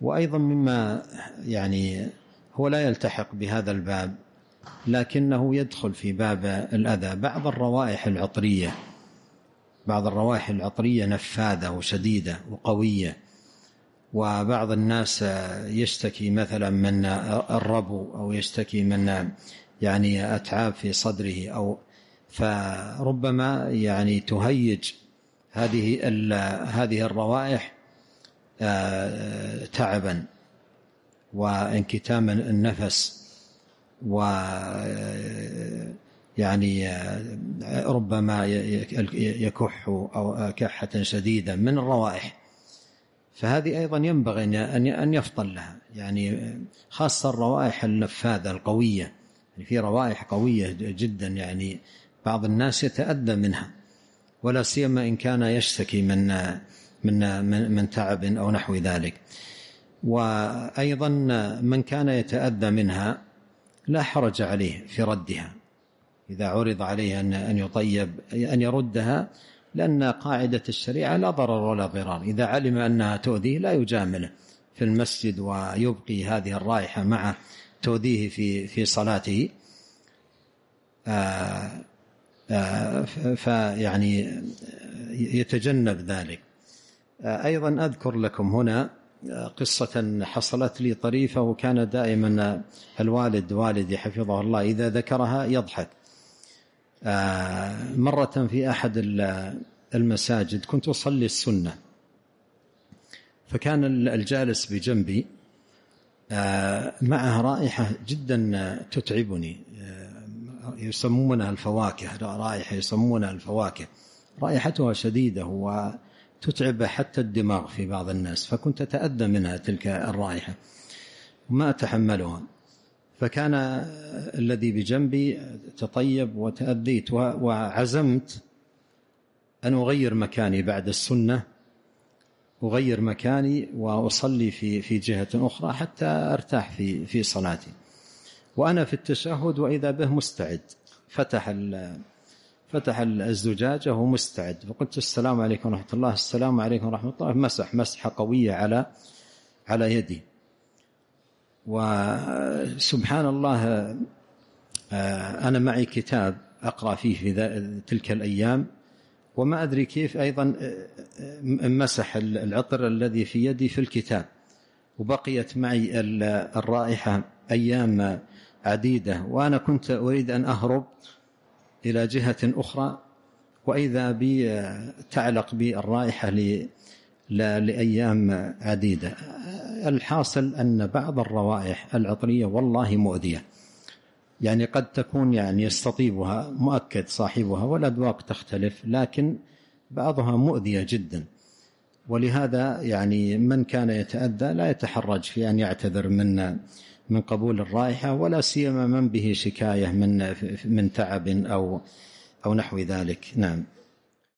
وأيضا مما يعني هو لا يلتحق بهذا الباب لكنه يدخل في باب الأذى بعض الروائح العطرية بعض الروائح العطرية نفاذة وشديدة وقوية وبعض الناس يشتكي مثلا من الربو أو يشتكي من يعني أتعاب في صدره أو فربما يعني تهيج هذه هذه الروائح آه، تعبا وانكتام النفس و آه، يعني آه، ربما يكح او كحه شديده من الروائح فهذه ايضا ينبغي ان ان يفطن لها يعني خاصه الروائح النفاذه القويه يعني في روائح قويه جدا يعني بعض الناس يتاذى منها ولا سيما ان كان يشتكي من من من تعب او نحو ذلك. وايضا من كان يتاذى منها لا حرج عليه في ردها اذا عرض عليه ان ان يطيب ان يردها لان قاعده الشريعه لا ضرر ولا ضرار، اذا علم انها تؤذيه لا يجامله في المسجد ويبقي هذه الرائحه معه تؤذيه في في صلاته آه، آه، فيعني يتجنب ذلك أيضا أذكر لكم هنا آه، قصة حصلت لي طريفة وكان دائما آه، الوالد والدي حفظه الله إذا ذكرها يضحك آه، مرة في أحد المساجد كنت أصلي السنة فكان الجالس بجنبي معه رائحة جدا تتعبني يسمونها الفواكه رائحة يسمونها الفواكه رائحتها شديدة و تتعب حتى الدماغ في بعض الناس فكنت أتأذى منها تلك الرائحة ما أتحملها فكان الذي بجنبي تطيب وتأذيت وعزمت أن أغير مكاني بعد السنة أغير مكاني وأصلي في في جهة أخرى حتى أرتاح في في صلاتي وأنا في التشهد وإذا به مستعد فتح فتح الزجاجة وهو مستعد فقلت السلام عليكم ورحمة الله السلام عليكم ورحمة الله مسح مسحة قوية على على يدي وسبحان الله آه، أنا معي كتاب أقرأ فيه في تلك الأيام وما أدري كيف أيضا آه، آه، مسح العطر الذي في يدي في الكتاب وبقيت معي الرائحة أيام عديدة وأنا كنت أريد أن أهرب إلى جهة أخرى وإذا بي تعلق بالرائحة لأيام عديدة الحاصل أن بعض الروائح العطرية والله مؤذية يعني قد تكون يعني يستطيبها مؤكد صاحبها والأذواق تختلف لكن بعضها مؤذية جدا ولهذا يعني من كان يتأذى لا يتحرج في أن يعتذر من من قبول الرائحة ولا سيما من به شكاية من من تعب أو أو نحو ذلك نعم